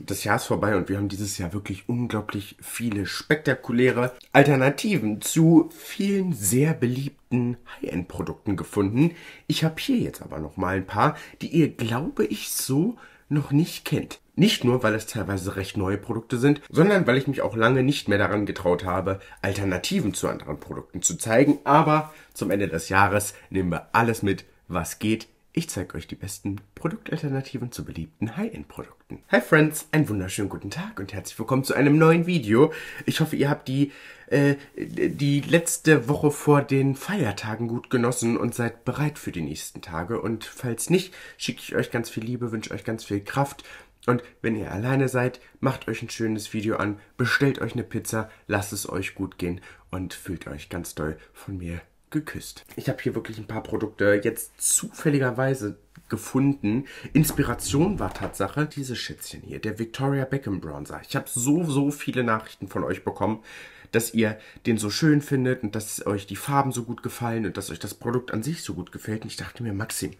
Das Jahr ist vorbei und wir haben dieses Jahr wirklich unglaublich viele spektakuläre Alternativen zu vielen sehr beliebten High-End-Produkten gefunden. Ich habe hier jetzt aber noch mal ein paar, die ihr, glaube ich, so noch nicht kennt. Nicht nur, weil es teilweise recht neue Produkte sind, sondern weil ich mich auch lange nicht mehr daran getraut habe, Alternativen zu anderen Produkten zu zeigen. Aber zum Ende des Jahres nehmen wir alles mit, was geht ich zeige euch die besten Produktalternativen zu beliebten High-End-Produkten. Hi Friends, einen wunderschönen guten Tag und herzlich willkommen zu einem neuen Video. Ich hoffe, ihr habt die, äh, die letzte Woche vor den Feiertagen gut genossen und seid bereit für die nächsten Tage. Und falls nicht, schicke ich euch ganz viel Liebe, wünsche euch ganz viel Kraft. Und wenn ihr alleine seid, macht euch ein schönes Video an, bestellt euch eine Pizza, lasst es euch gut gehen und fühlt euch ganz doll von mir geküsst. Ich habe hier wirklich ein paar Produkte jetzt zufälligerweise gefunden. Inspiration war Tatsache dieses Schätzchen hier, der Victoria Beckham Bronzer. Ich habe so, so viele Nachrichten von euch bekommen, dass ihr den so schön findet und dass euch die Farben so gut gefallen und dass euch das Produkt an sich so gut gefällt. Und ich dachte mir, Maxim,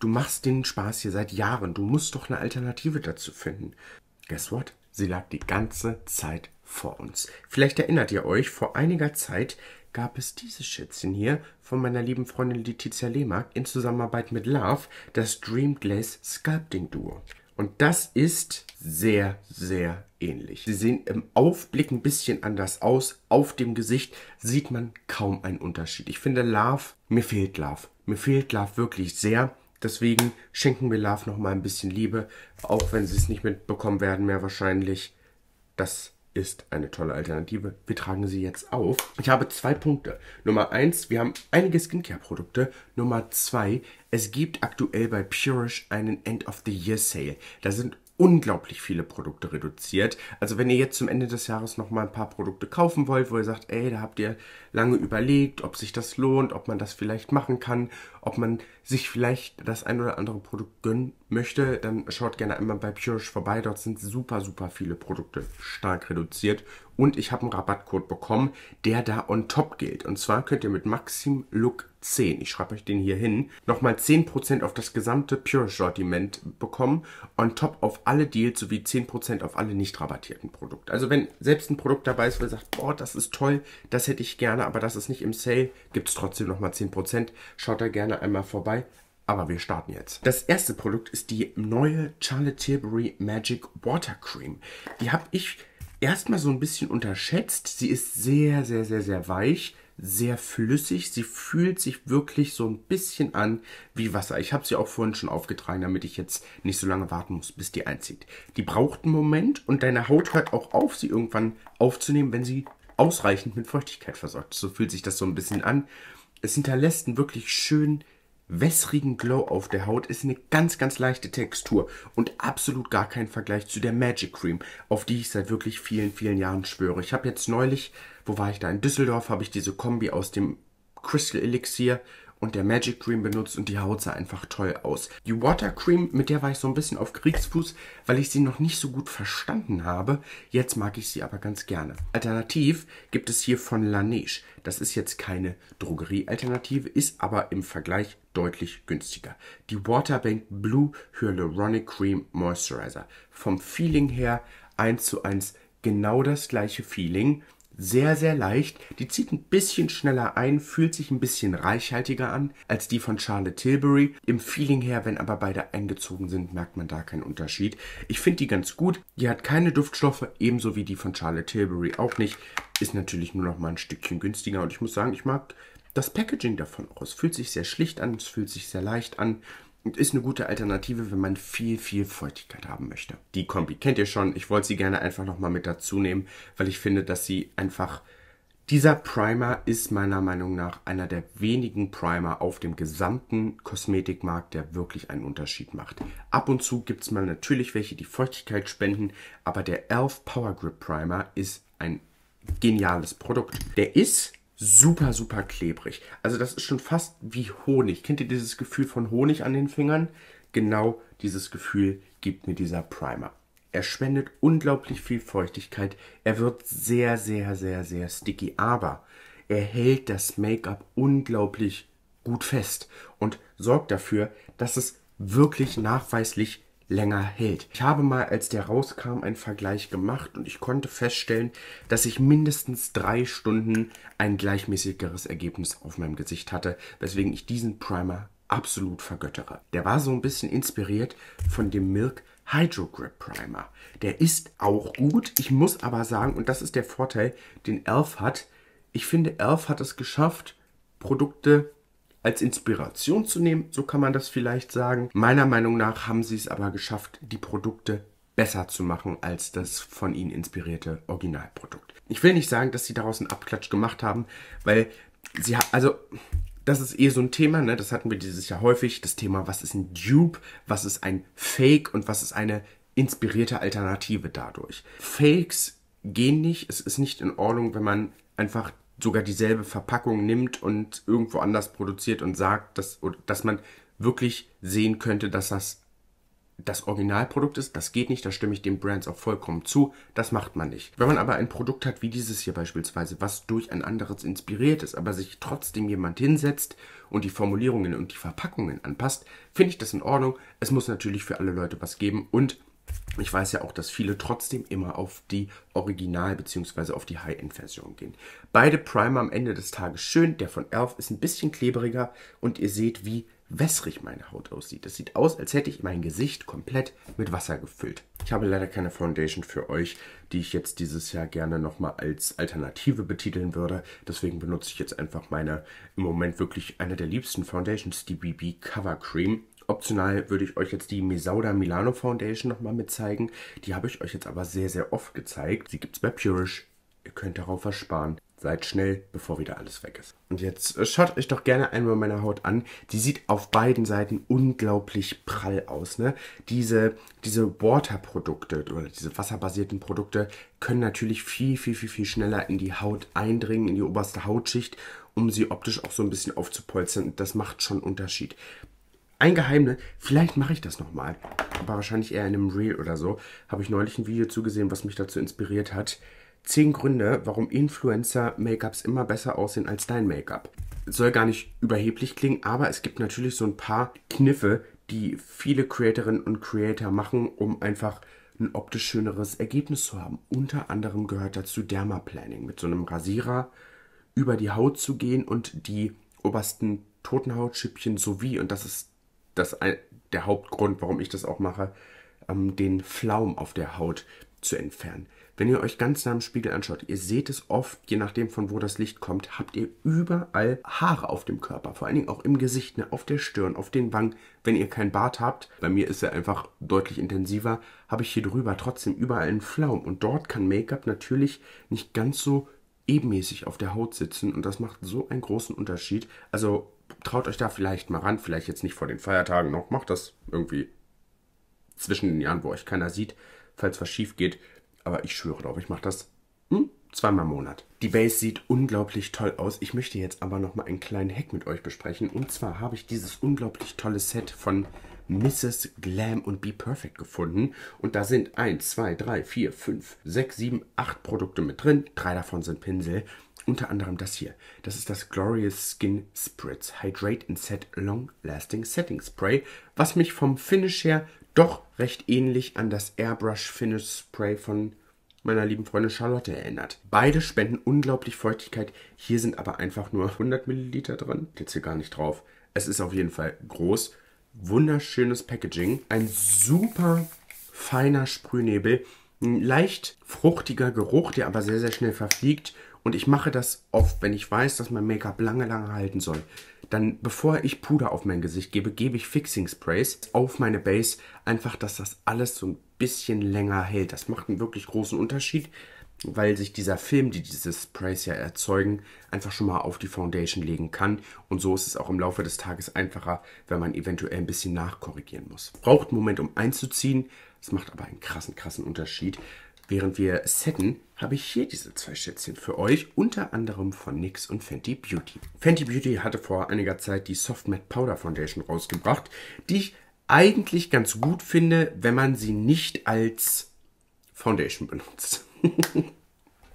du machst den Spaß hier seit Jahren. Du musst doch eine Alternative dazu finden. Guess what? Sie lag die ganze Zeit vor uns. Vielleicht erinnert ihr euch, vor einiger Zeit gab es dieses Schätzchen hier von meiner lieben Freundin Letizia Lehmark in Zusammenarbeit mit Love, das Dream Glaze Sculpting Duo. Und das ist sehr, sehr ähnlich. Sie sehen im Aufblick ein bisschen anders aus. Auf dem Gesicht sieht man kaum einen Unterschied. Ich finde Love, mir fehlt Love. Mir fehlt Love wirklich sehr. Deswegen schenken wir Love nochmal ein bisschen Liebe, auch wenn sie es nicht mitbekommen werden mehr wahrscheinlich. Das ist eine tolle Alternative. Wir tragen sie jetzt auf. Ich habe zwei Punkte. Nummer eins, wir haben einige Skincare-Produkte. Nummer zwei, es gibt aktuell bei Purish einen End of the Year Sale. Da sind unglaublich viele Produkte reduziert. Also wenn ihr jetzt zum Ende des Jahres noch mal ein paar Produkte kaufen wollt, wo ihr sagt, ey, da habt ihr lange überlegt, ob sich das lohnt, ob man das vielleicht machen kann, ob man sich vielleicht das ein oder andere Produkt gönnen möchte, dann schaut gerne einmal bei Purish vorbei. Dort sind super, super viele Produkte stark reduziert. Und ich habe einen Rabattcode bekommen, der da on top gilt. Und zwar könnt ihr mit Maxim Look 10, ich schreibe euch den hier hin, nochmal 10% auf das gesamte Pure-Sortiment bekommen, on top auf alle Deals sowie 10% auf alle nicht rabattierten Produkte. Also wenn selbst ein Produkt dabei ist, wo ihr sagt, boah, das ist toll, das hätte ich gerne, aber das ist nicht im Sale, gibt es trotzdem nochmal 10%. Schaut da gerne einmal vorbei. Aber wir starten jetzt. Das erste Produkt ist die neue Charlotte Tilbury Magic Water Cream. Die habe ich erstmal so ein bisschen unterschätzt. Sie ist sehr, sehr, sehr, sehr weich sehr flüssig. Sie fühlt sich wirklich so ein bisschen an wie Wasser. Ich habe sie auch vorhin schon aufgetragen, damit ich jetzt nicht so lange warten muss, bis die einzieht. Die braucht einen Moment und deine Haut hört auch auf, sie irgendwann aufzunehmen, wenn sie ausreichend mit Feuchtigkeit versorgt ist. So fühlt sich das so ein bisschen an. Es hinterlässt einen wirklich schönen, wässrigen Glow auf der Haut. Ist eine ganz, ganz leichte Textur und absolut gar kein Vergleich zu der Magic Cream, auf die ich seit wirklich vielen, vielen Jahren schwöre. Ich habe jetzt neulich wo war ich da? In Düsseldorf habe ich diese Kombi aus dem Crystal Elixir und der Magic Cream benutzt und die Haut sah einfach toll aus. Die Water Cream, mit der war ich so ein bisschen auf Kriegsfuß, weil ich sie noch nicht so gut verstanden habe. Jetzt mag ich sie aber ganz gerne. Alternativ gibt es hier von Laneige. Das ist jetzt keine Drogerie-Alternative, ist aber im Vergleich deutlich günstiger. Die Waterbank Blue Hyaluronic Cream Moisturizer. Vom Feeling her 1 zu 1 genau das gleiche Feeling sehr, sehr leicht. Die zieht ein bisschen schneller ein, fühlt sich ein bisschen reichhaltiger an als die von Charlotte Tilbury. Im Feeling her, wenn aber beide eingezogen sind, merkt man da keinen Unterschied. Ich finde die ganz gut. Die hat keine Duftstoffe, ebenso wie die von Charlotte Tilbury auch nicht. Ist natürlich nur noch mal ein Stückchen günstiger und ich muss sagen, ich mag das Packaging davon aus. Fühlt sich sehr schlicht an, es fühlt sich sehr leicht an. Und ist eine gute Alternative, wenn man viel, viel Feuchtigkeit haben möchte. Die Kombi kennt ihr schon. Ich wollte sie gerne einfach nochmal mit dazu nehmen, weil ich finde, dass sie einfach. Dieser Primer ist meiner Meinung nach einer der wenigen Primer auf dem gesamten Kosmetikmarkt, der wirklich einen Unterschied macht. Ab und zu gibt es mal natürlich welche, die Feuchtigkeit spenden, aber der ELF Power Grip Primer ist ein geniales Produkt. Der ist super, super klebrig. Also das ist schon fast wie Honig. Kennt ihr dieses Gefühl von Honig an den Fingern? Genau dieses Gefühl gibt mir dieser Primer. Er spendet unglaublich viel Feuchtigkeit. Er wird sehr, sehr, sehr, sehr sticky, aber er hält das Make-up unglaublich gut fest und sorgt dafür, dass es wirklich nachweislich länger hält. Ich habe mal, als der rauskam, einen Vergleich gemacht und ich konnte feststellen, dass ich mindestens drei Stunden ein gleichmäßigeres Ergebnis auf meinem Gesicht hatte, weswegen ich diesen Primer absolut vergöttere. Der war so ein bisschen inspiriert von dem Milk Hydro Grip Primer. Der ist auch gut. Ich muss aber sagen, und das ist der Vorteil, den Elf hat, ich finde, Elf hat es geschafft, Produkte als Inspiration zu nehmen, so kann man das vielleicht sagen. Meiner Meinung nach haben sie es aber geschafft, die Produkte besser zu machen als das von ihnen inspirierte Originalprodukt. Ich will nicht sagen, dass sie daraus einen Abklatsch gemacht haben, weil sie, also das ist eher so ein Thema, ne? das hatten wir dieses Jahr häufig, das Thema, was ist ein Dupe, was ist ein Fake und was ist eine inspirierte Alternative dadurch. Fakes gehen nicht, es ist nicht in Ordnung, wenn man einfach sogar dieselbe Verpackung nimmt und irgendwo anders produziert und sagt, dass, dass man wirklich sehen könnte, dass das das Originalprodukt ist, das geht nicht, da stimme ich den Brands auch vollkommen zu, das macht man nicht. Wenn man aber ein Produkt hat wie dieses hier beispielsweise, was durch ein anderes inspiriert ist, aber sich trotzdem jemand hinsetzt und die Formulierungen und die Verpackungen anpasst, finde ich das in Ordnung. Es muss natürlich für alle Leute was geben und ich weiß ja auch, dass viele trotzdem immer auf die Original- bzw. auf die High-End-Version gehen. Beide Primer am Ende des Tages schön. Der von Elf ist ein bisschen klebriger und ihr seht, wie wässrig meine Haut aussieht. Es sieht aus, als hätte ich mein Gesicht komplett mit Wasser gefüllt. Ich habe leider keine Foundation für euch, die ich jetzt dieses Jahr gerne nochmal als Alternative betiteln würde. Deswegen benutze ich jetzt einfach meine im Moment wirklich eine der liebsten Foundations, die BB Cover Cream. Optional würde ich euch jetzt die Mesauda Milano Foundation nochmal mit zeigen. Die habe ich euch jetzt aber sehr, sehr oft gezeigt. Sie gibt es bei Purish. Ihr könnt darauf ersparen. Seid schnell, bevor wieder alles weg ist. Und jetzt schaut euch doch gerne einmal meine Haut an. Die sieht auf beiden Seiten unglaublich prall aus. Ne? Diese, diese Water-Produkte oder diese wasserbasierten Produkte können natürlich viel, viel, viel, viel schneller in die Haut eindringen, in die oberste Hautschicht, um sie optisch auch so ein bisschen aufzupolstern. das macht schon Unterschied ein Geheimnis, vielleicht mache ich das nochmal, aber wahrscheinlich eher in einem Reel oder so, habe ich neulich ein Video zugesehen, was mich dazu inspiriert hat. Zehn Gründe, warum Influencer-Make-ups immer besser aussehen als dein Make-up. Soll gar nicht überheblich klingen, aber es gibt natürlich so ein paar Kniffe, die viele Creatorinnen und Creator machen, um einfach ein optisch schöneres Ergebnis zu haben. Unter anderem gehört dazu Dermaplanning. mit so einem Rasierer über die Haut zu gehen und die obersten Totenhautschüppchen sowie, und das ist das der Hauptgrund, warum ich das auch mache, ähm, den Flaum auf der Haut zu entfernen. Wenn ihr euch ganz nah am Spiegel anschaut, ihr seht es oft, je nachdem von wo das Licht kommt, habt ihr überall Haare auf dem Körper, vor allen Dingen auch im Gesicht, ne, auf der Stirn, auf den Wangen. Wenn ihr keinen Bart habt, bei mir ist er einfach deutlich intensiver, habe ich hier drüber trotzdem überall einen Flaum. Und dort kann Make-up natürlich nicht ganz so ebenmäßig auf der Haut sitzen und das macht so einen großen Unterschied. Also traut euch da vielleicht mal ran, vielleicht jetzt nicht vor den Feiertagen noch, macht das irgendwie zwischen den Jahren, wo euch keiner sieht, falls was schief geht. Aber ich schwöre drauf, ich mache das hm, zweimal im Monat. Die Base sieht unglaublich toll aus. Ich möchte jetzt aber nochmal einen kleinen Hack mit euch besprechen. Und zwar habe ich dieses unglaublich tolle Set von Mrs. Glam und Be Perfect gefunden. Und da sind 1, 2, 3, 4, 5, 6, 7, 8 Produkte mit drin. Drei davon sind Pinsel. Unter anderem das hier. Das ist das Glorious Skin Spritz Hydrate and Set Long Lasting Setting Spray, was mich vom Finish her doch recht ähnlich an das Airbrush Finish Spray von meiner lieben Freundin Charlotte erinnert. Beide spenden unglaublich Feuchtigkeit. Hier sind aber einfach nur 100 Milliliter drin. Jetzt hier gar nicht drauf. Es ist auf jeden Fall groß. Wunderschönes Packaging. Ein super feiner Sprühnebel. Ein leicht fruchtiger Geruch, der aber sehr, sehr schnell verfliegt und ich mache das oft, wenn ich weiß, dass mein Make-up lange, lange halten soll. Dann, bevor ich Puder auf mein Gesicht gebe, gebe ich Fixing Sprays auf meine Base. Einfach, dass das alles so ein bisschen länger hält. Das macht einen wirklich großen Unterschied, weil sich dieser Film, die diese Sprays ja erzeugen, einfach schon mal auf die Foundation legen kann. Und so ist es auch im Laufe des Tages einfacher, wenn man eventuell ein bisschen nachkorrigieren muss. Braucht einen Moment, um einzuziehen. Das macht aber einen krassen, krassen Unterschied. Während wir setten, habe ich hier diese zwei Schätzchen für euch, unter anderem von NYX und Fenty Beauty. Fenty Beauty hatte vor einiger Zeit die Soft Matte Powder Foundation rausgebracht, die ich eigentlich ganz gut finde, wenn man sie nicht als Foundation benutzt.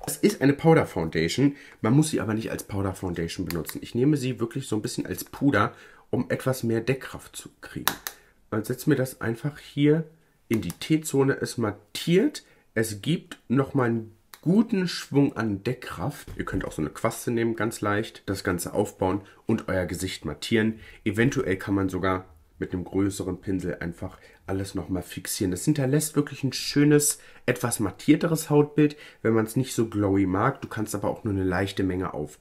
Es ist eine Powder Foundation, man muss sie aber nicht als Powder Foundation benutzen. Ich nehme sie wirklich so ein bisschen als Puder, um etwas mehr Deckkraft zu kriegen. Dann setze mir das einfach hier in die T-Zone. Es mattiert, es gibt nochmal ein guten Schwung an Deckkraft. Ihr könnt auch so eine Quaste nehmen, ganz leicht, das Ganze aufbauen und euer Gesicht mattieren. Eventuell kann man sogar mit einem größeren Pinsel einfach alles nochmal fixieren. Das hinterlässt wirklich ein schönes, etwas mattierteres Hautbild, wenn man es nicht so glowy mag. Du kannst aber auch nur eine leichte Menge auf,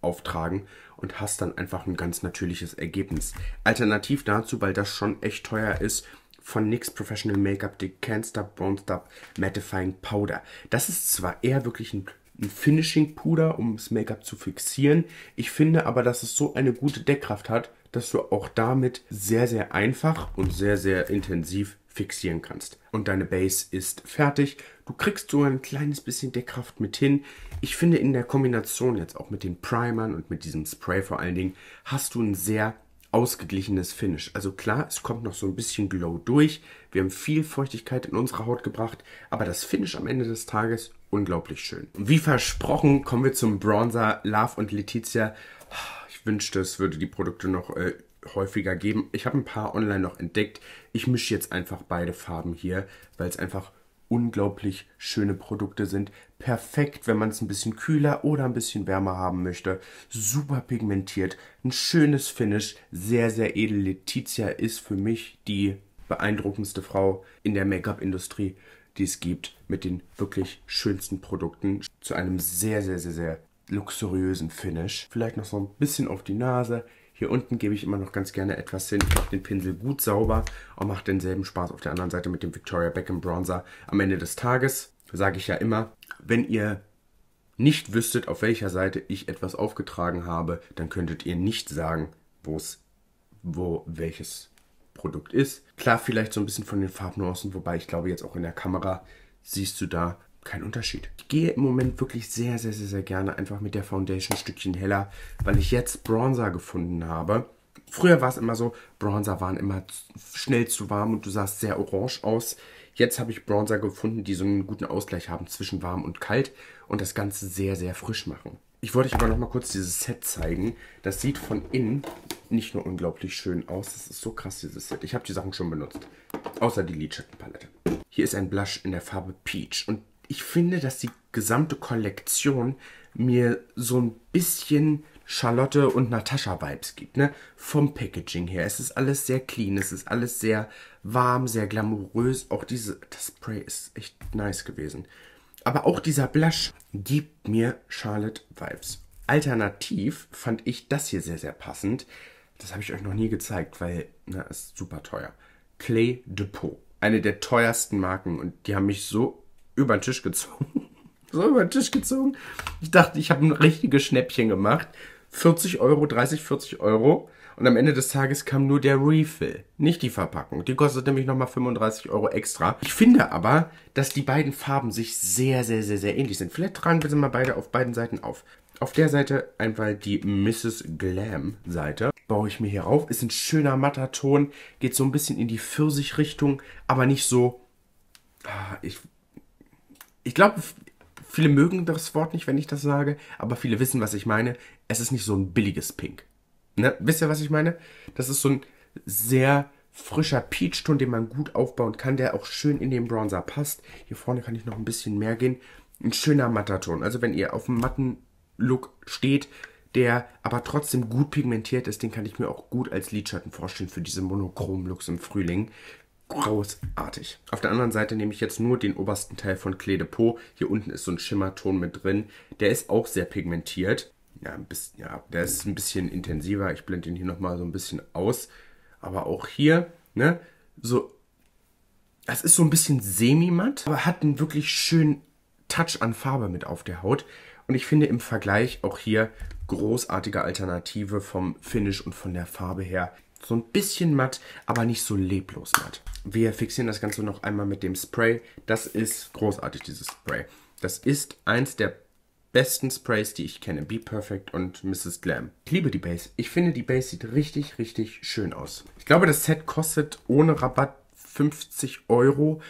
auftragen und hast dann einfach ein ganz natürliches Ergebnis. Alternativ dazu, weil das schon echt teuer ist, von NYX Professional Makeup, die Can't Stop, Won't Stop Mattifying Powder. Das ist zwar eher wirklich ein, ein Finishing-Puder, um das Make-up zu fixieren. Ich finde aber, dass es so eine gute Deckkraft hat, dass du auch damit sehr, sehr einfach und sehr, sehr intensiv fixieren kannst. Und deine Base ist fertig. Du kriegst so ein kleines bisschen Deckkraft mit hin. Ich finde in der Kombination jetzt auch mit den Primern und mit diesem Spray vor allen Dingen hast du ein sehr ausgeglichenes Finish. Also klar, es kommt noch so ein bisschen Glow durch. Wir haben viel Feuchtigkeit in unsere Haut gebracht, aber das Finish am Ende des Tages unglaublich schön. Wie versprochen kommen wir zum Bronzer Love und Letizia. Ich wünschte, es würde die Produkte noch äh, häufiger geben. Ich habe ein paar online noch entdeckt. Ich mische jetzt einfach beide Farben hier, weil es einfach unglaublich schöne Produkte sind. Perfekt, wenn man es ein bisschen kühler oder ein bisschen wärmer haben möchte. Super pigmentiert, ein schönes Finish, sehr, sehr edel. Letizia ist für mich die beeindruckendste Frau in der Make-up-Industrie, die es gibt, mit den wirklich schönsten Produkten zu einem sehr, sehr, sehr, sehr luxuriösen Finish. Vielleicht noch so ein bisschen auf die Nase, hier unten gebe ich immer noch ganz gerne etwas hin. Ich mache den Pinsel gut sauber und mache denselben Spaß auf der anderen Seite mit dem Victoria Beckham Bronzer. Am Ende des Tages sage ich ja immer, wenn ihr nicht wüsstet, auf welcher Seite ich etwas aufgetragen habe, dann könntet ihr nicht sagen, wo es, wo welches Produkt ist. Klar, vielleicht so ein bisschen von den Farbnuancen, wobei ich glaube, jetzt auch in der Kamera siehst du da kein Unterschied. Ich gehe im Moment wirklich sehr, sehr, sehr, sehr gerne einfach mit der Foundation ein Stückchen heller, weil ich jetzt Bronzer gefunden habe. Früher war es immer so, Bronzer waren immer schnell zu warm und du sahst sehr orange aus. Jetzt habe ich Bronzer gefunden, die so einen guten Ausgleich haben zwischen warm und kalt und das Ganze sehr, sehr frisch machen. Ich wollte euch aber nochmal kurz dieses Set zeigen. Das sieht von innen nicht nur unglaublich schön aus, das ist so krass, dieses Set. Ich habe die Sachen schon benutzt, außer die Lidschattenpalette. Hier ist ein Blush in der Farbe Peach und ich finde, dass die gesamte Kollektion mir so ein bisschen Charlotte und Natascha-Vibes gibt, ne? Vom Packaging her. Es ist alles sehr clean, es ist alles sehr warm, sehr glamourös. Auch diese, das Spray ist echt nice gewesen. Aber auch dieser Blush gibt mir Charlotte-Vibes. Alternativ fand ich das hier sehr, sehr passend. Das habe ich euch noch nie gezeigt, weil, es ist super teuer. Clay Depot. Eine der teuersten Marken und die haben mich so über den Tisch gezogen. so über den Tisch gezogen. Ich dachte, ich habe ein richtiges Schnäppchen gemacht. 40 Euro, 30, 40 Euro. Und am Ende des Tages kam nur der Refill, nicht die Verpackung. Die kostet nämlich nochmal 35 Euro extra. Ich finde aber, dass die beiden Farben sich sehr, sehr, sehr, sehr ähnlich sind. Vielleicht tragen wir sie mal beide auf beiden Seiten auf. Auf der Seite einfach die Mrs. Glam Seite. Baue ich mir hier auf. Ist ein schöner matter Ton. Geht so ein bisschen in die Pfirsich-Richtung, aber nicht so. Ah, ich ich glaube, viele mögen das Wort nicht, wenn ich das sage, aber viele wissen, was ich meine. Es ist nicht so ein billiges Pink. Ne? Wisst ihr, was ich meine? Das ist so ein sehr frischer Peachton, den man gut aufbauen kann, der auch schön in den Bronzer passt. Hier vorne kann ich noch ein bisschen mehr gehen. Ein schöner matter Ton. Also wenn ihr auf einem matten Look steht, der aber trotzdem gut pigmentiert ist, den kann ich mir auch gut als Lidschatten vorstellen für diese monochromen Looks im Frühling großartig. Auf der anderen Seite nehme ich jetzt nur den obersten Teil von Clé de Peau. Hier unten ist so ein Schimmerton mit drin. Der ist auch sehr pigmentiert. Ja, ein bisschen, ja der ist ein bisschen intensiver. Ich blende ihn hier nochmal so ein bisschen aus. Aber auch hier, ne, so, das ist so ein bisschen semi-matt, aber hat einen wirklich schönen Touch an Farbe mit auf der Haut. Und ich finde im Vergleich auch hier großartige Alternative vom Finish und von der Farbe her. So ein bisschen matt, aber nicht so leblos matt wir fixieren das Ganze noch einmal mit dem Spray. Das ist großartig, dieses Spray. Das ist eins der besten Sprays, die ich kenne. Be Perfect und Mrs. Glam. Ich liebe die Base. Ich finde, die Base sieht richtig, richtig schön aus. Ich glaube, das Set kostet ohne Rabatt 50 Euro.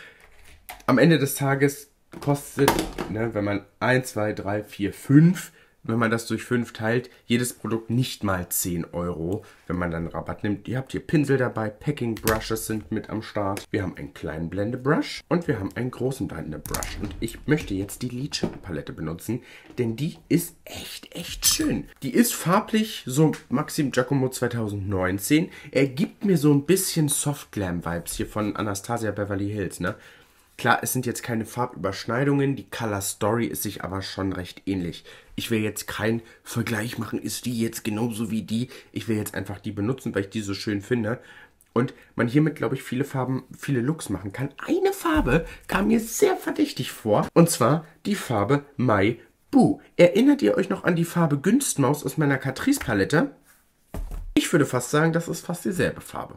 Am Ende des Tages kostet, ne, wenn man 1, 2, 3, 4, 5 wenn man das durch 5 teilt, jedes Produkt nicht mal 10 Euro, wenn man dann Rabatt nimmt. Ihr habt hier Pinsel dabei, Packing Brushes sind mit am Start. Wir haben einen kleinen Blende Brush und wir haben einen großen Blende Brush. Und ich möchte jetzt die Lidschattenpalette benutzen, denn die ist echt, echt schön. Die ist farblich so Maxim Giacomo 2019. Er gibt mir so ein bisschen Soft Glam Vibes hier von Anastasia Beverly Hills, ne? Klar, es sind jetzt keine Farbüberschneidungen, die Color Story ist sich aber schon recht ähnlich. Ich will jetzt keinen Vergleich machen, ist die jetzt genauso wie die. Ich will jetzt einfach die benutzen, weil ich die so schön finde. Und man hiermit, glaube ich, viele Farben, viele Looks machen kann. Eine Farbe kam mir sehr verdächtig vor, und zwar die Farbe My Boo. Erinnert ihr euch noch an die Farbe Günstmaus aus meiner Catrice-Palette? Ich würde fast sagen, das ist fast dieselbe Farbe.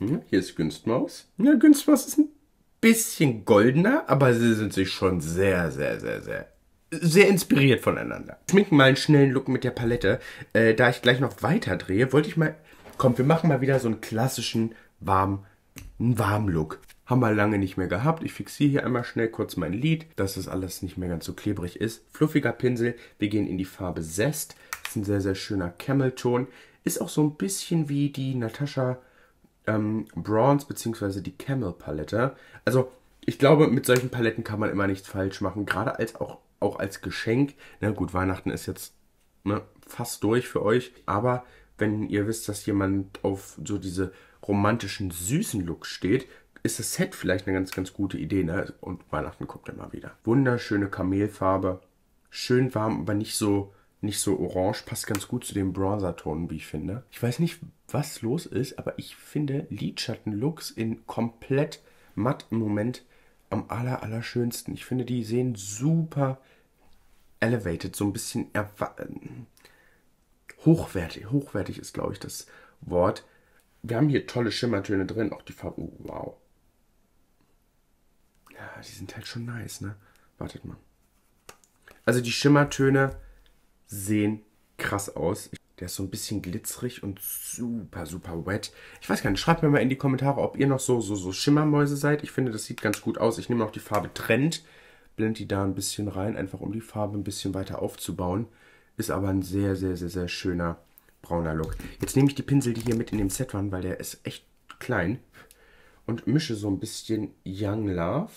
Ja, hier ist Günstmaus. Ja, Günstmaus ist ein bisschen goldener, aber sie sind sich schon sehr, sehr, sehr, sehr sehr inspiriert voneinander. Schminken mal einen schnellen Look mit der Palette. Äh, da ich gleich noch weiter drehe, wollte ich mal... Komm, wir machen mal wieder so einen klassischen warm, warm Look. Haben wir lange nicht mehr gehabt. Ich fixiere hier einmal schnell kurz mein Lid, dass das alles nicht mehr ganz so klebrig ist. Fluffiger Pinsel. Wir gehen in die Farbe Zest. Das ist ein sehr, sehr schöner Camelton. Ist auch so ein bisschen wie die Natascha ähm, Bronze bzw. die Camel Palette. Also ich glaube, mit solchen Paletten kann man immer nichts falsch machen. Gerade als auch, auch als Geschenk. Na gut, Weihnachten ist jetzt ne, fast durch für euch. Aber wenn ihr wisst, dass jemand auf so diese romantischen, süßen Looks steht, ist das Set vielleicht eine ganz, ganz gute Idee. Ne? Und Weihnachten kommt immer wieder. Wunderschöne Kamelfarbe. Schön warm, aber nicht so nicht so orange, passt ganz gut zu den Bronzertonen, wie ich finde. Ich weiß nicht, was los ist, aber ich finde Lidschatten-Looks in komplett matt im Moment am aller, aller schönsten. Ich finde, die sehen super elevated, so ein bisschen ähm, hochwertig. Hochwertig ist, glaube ich, das Wort. Wir haben hier tolle Schimmertöne drin, auch die Farben. Oh, wow. Ja, die sind halt schon nice, ne? Wartet mal. Also die Schimmertöne sehen krass aus. Der ist so ein bisschen glitzerig und super, super wet. Ich weiß gar nicht, schreibt mir mal in die Kommentare, ob ihr noch so, so, so Schimmermäuse seid. Ich finde, das sieht ganz gut aus. Ich nehme auch die Farbe Trend, blende die da ein bisschen rein, einfach um die Farbe ein bisschen weiter aufzubauen. Ist aber ein sehr, sehr, sehr, sehr schöner brauner Look. Jetzt nehme ich die Pinsel, die hier mit in dem Set waren, weil der ist echt klein. Und mische so ein bisschen Young Love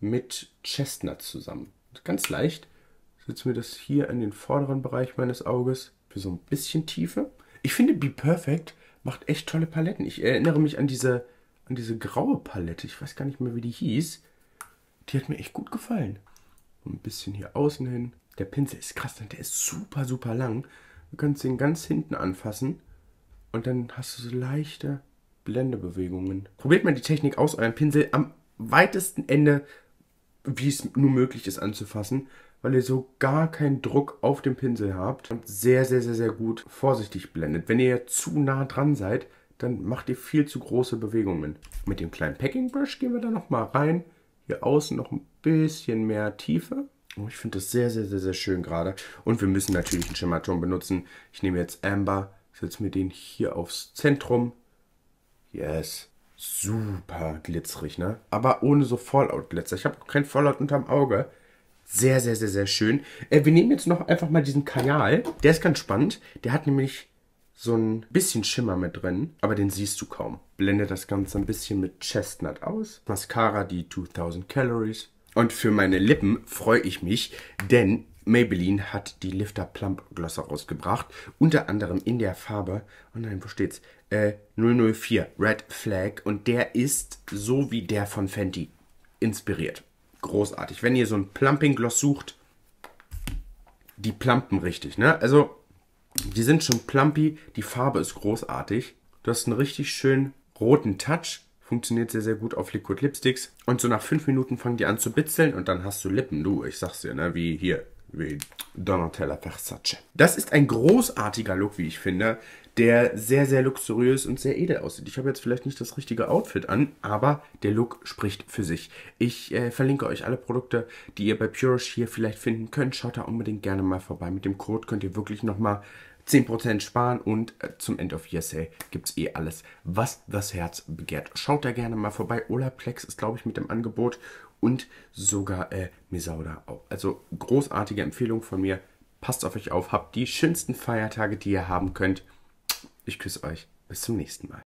mit Chestnut zusammen. Ganz leicht setze mir das hier in den vorderen Bereich meines Auges für so ein bisschen Tiefe. Ich finde Be Perfect macht echt tolle Paletten. Ich erinnere mich an diese, an diese graue Palette. Ich weiß gar nicht mehr, wie die hieß. Die hat mir echt gut gefallen. ein bisschen hier außen hin. Der Pinsel ist krass, denn ne? der ist super, super lang. Du kannst den ganz hinten anfassen und dann hast du so leichte Blendebewegungen. Probiert mal die Technik aus, euren Pinsel am weitesten Ende, wie es nur möglich ist, anzufassen weil ihr so gar keinen Druck auf dem Pinsel habt und sehr, sehr, sehr, sehr gut vorsichtig blendet. Wenn ihr zu nah dran seid, dann macht ihr viel zu große Bewegungen. Mit dem kleinen Packing Brush gehen wir da nochmal rein. Hier außen noch ein bisschen mehr Tiefe. Oh, ich finde das sehr, sehr, sehr, sehr schön gerade. Und wir müssen natürlich einen Schimmerton benutzen. Ich nehme jetzt Amber, setze mir den hier aufs Zentrum. Yes. Super glitzerig, ne? Aber ohne so Fallout-Glitzer. Ich habe kein Fallout unterm Auge. Sehr, sehr, sehr, sehr schön. Äh, wir nehmen jetzt noch einfach mal diesen Kajal. Der ist ganz spannend. Der hat nämlich so ein bisschen Schimmer mit drin, aber den siehst du kaum. Blende das Ganze ein bisschen mit Chestnut aus. Mascara, die 2000 Calories. Und für meine Lippen freue ich mich, denn Maybelline hat die Lifter Plump Glosser rausgebracht. Unter anderem in der Farbe, oh nein, wo steht's? Äh, 004 Red Flag. Und der ist so wie der von Fenty inspiriert großartig. Wenn ihr so ein Plumping-Gloss sucht, die plumpen richtig, ne? Also, die sind schon plumpy, die Farbe ist großartig. Du hast einen richtig schönen roten Touch, funktioniert sehr, sehr gut auf Liquid Lipsticks. Und so nach fünf Minuten fangen die an zu bitzeln und dann hast du Lippen, du, ich sag's dir, ne? Wie hier, wie Donatella Versace. Das ist ein großartiger Look, wie ich finde, der sehr, sehr luxuriös und sehr edel aussieht. Ich habe jetzt vielleicht nicht das richtige Outfit an, aber der Look spricht für sich. Ich äh, verlinke euch alle Produkte, die ihr bei Purish hier vielleicht finden könnt. Schaut da unbedingt gerne mal vorbei. Mit dem Code könnt ihr wirklich nochmal 10% sparen und äh, zum End of Year Sale gibt es eh alles, was das Herz begehrt. Schaut da gerne mal vorbei. Olaplex ist, glaube ich, mit dem Angebot und sogar äh, Misauda auch. Also großartige Empfehlung von mir. Passt auf euch auf, habt die schönsten Feiertage, die ihr haben könnt. Ich küsse euch. Bis zum nächsten Mal.